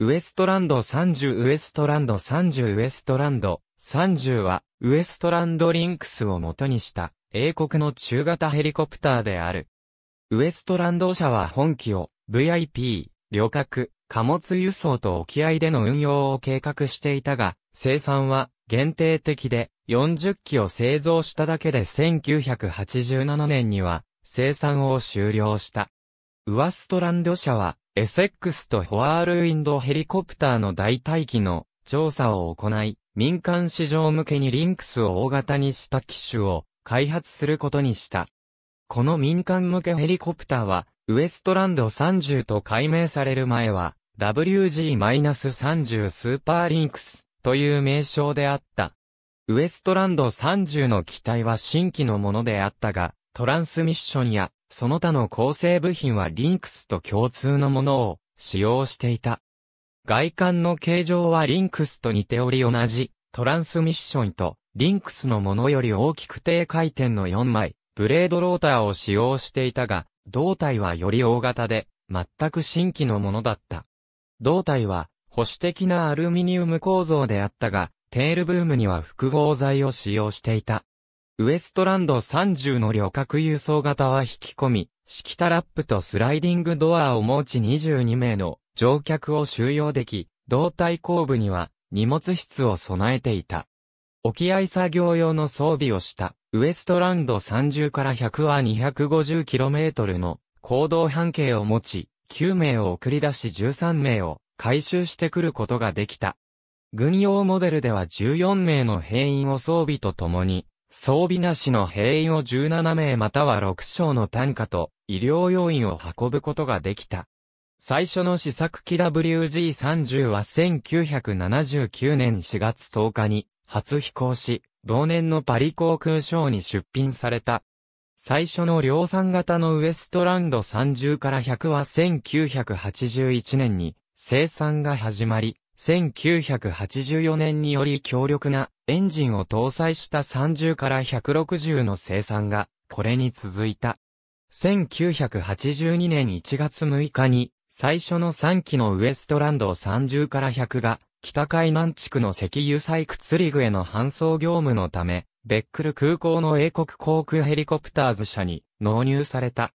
ウエストランド30ウエストランド30ウエストランド30は、ウエストランドリンクスを元にした、英国の中型ヘリコプターである。ウエストランド社は本機を、VIP、旅客、貨物輸送と沖合での運用を計画していたが、生産は限定的で、40機を製造しただけで1987年には、生産を終了した。ウエストランド社は、エセックスとホアールウィンドヘリコプターの代替機の調査を行い、民間市場向けにリンクスを大型にした機種を開発することにした。この民間向けヘリコプターは、ウエストランド30と改名される前は、WG-30 スーパーリンクスという名称であった。ウエストランド30の機体は新規のものであったが、トランスミッションやその他の構成部品はリンクスと共通のものを使用していた。外観の形状はリンクスと似ており同じ、トランスミッションとリンクスのものより大きく低回転の4枚、ブレードローターを使用していたが、胴体はより大型で、全く新規のものだった。胴体は保守的なアルミニウム構造であったが、テールブームには複合材を使用していた。ウエストランド30の旅客輸送型は引き込み、式タラップとスライディングドアを持ち22名の乗客を収容でき、胴体後部には荷物室を備えていた。沖合作業用の装備をしたウエストランド30から100は 250km の行動半径を持ち、9名を送り出し13名を回収してくることができた。軍用モデルでは14名の兵員を装備とともに装備なしの兵員を17名または6章の単価と医療要員を運ぶことができた。最初の試作機 WG30 は1979年4月10日に初飛行し、同年のパリ航空ショーに出品された。最初の量産型のウエストランド30から100は1981年に生産が始まり、1984年により強力なエンジンを搭載した30から160の生産が、これに続いた。1982年1月6日に、最初の3機のウエストランド30から100が、北海南地区の石油採掘リグへの搬送業務のため、ベックル空港の英国航空ヘリコプターズ社に納入された。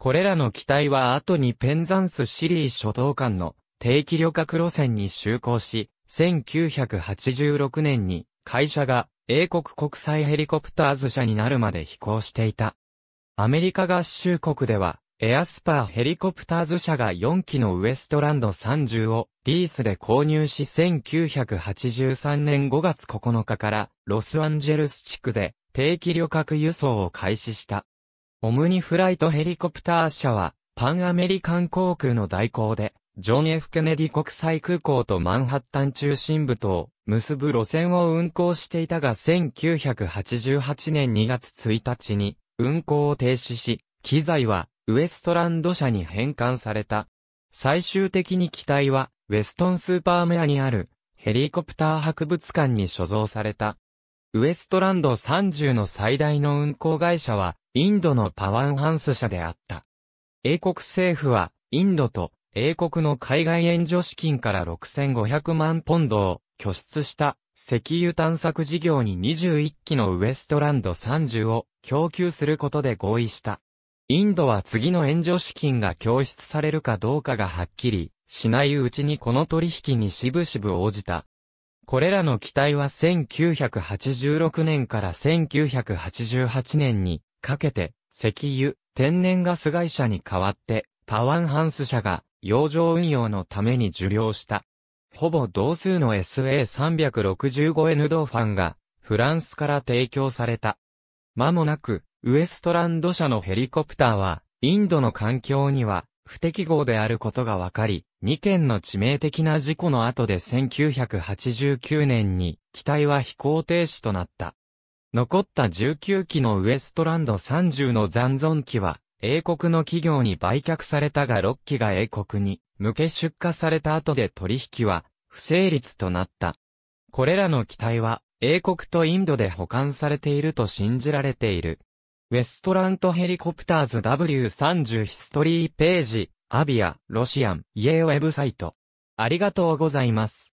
これらの機体は後にペンザンスシリー諸島間の定期旅客路線に就航し、1986年に会社が英国国際ヘリコプターズ社になるまで飛行していた。アメリカ合衆国では、エアスパーヘリコプターズ社が4機のウエストランド30をリースで購入し1983年5月9日からロスアンジェルス地区で定期旅客輸送を開始した。オムニフライトヘリコプター社はパンアメリカン航空の代行でジョン・ F・ ケネディ国際空港とマンハッタン中心部と結ぶ路線を運行していたが1988年2月1日に運行を停止し、機材はウエストランド社に返還された。最終的に機体はウェストンスーパーメアにあるヘリコプター博物館に所蔵された。ウエストランド30の最大の運航会社はインドのパワーンハンス社であった。英国政府はインドと英国の海外援助資金から6500万ポンドを拠出した石油探索事業に21機のウエストランド30を供給することで合意した。インドは次の援助資金が供出されるかどうかがはっきりしないうちにこの取引にしぶしぶ応じた。これらの機体は1986年から1988年にかけて石油、天然ガス会社に代わってパワンハンス社が洋上運用のために受領した。ほぼ同数の SA365N ドーファンが、フランスから提供された。間もなく、ウエストランド社のヘリコプターは、インドの環境には、不適合であることが分かり、2件の致命的な事故の後で1989年に機体は飛行停止となった。残った19機のウエストランド30の残存機は英国の企業に売却されたが6機が英国に向け出荷された後で取引は不成立となった。これらの機体は英国とインドで保管されていると信じられている。ウェストラントヘリコプターズ W30 ヒストリーページ、アビア、ロシアン、イエーウェブサイト。ありがとうございます。